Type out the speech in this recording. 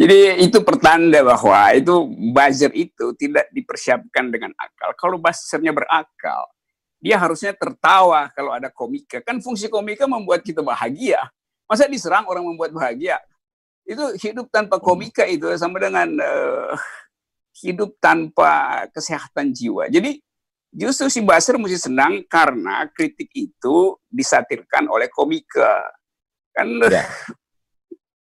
Jadi itu pertanda bahwa itu buzzer itu tidak dipersiapkan dengan akal. Kalau buzzernya berakal, dia harusnya tertawa kalau ada komika. Kan fungsi komika membuat kita bahagia. Masa diserang orang membuat bahagia? Itu hidup tanpa komika itu sama dengan uh, hidup tanpa kesehatan jiwa. Jadi justru si buzzer mesti senang karena kritik itu disatirkan oleh komika. Kan ya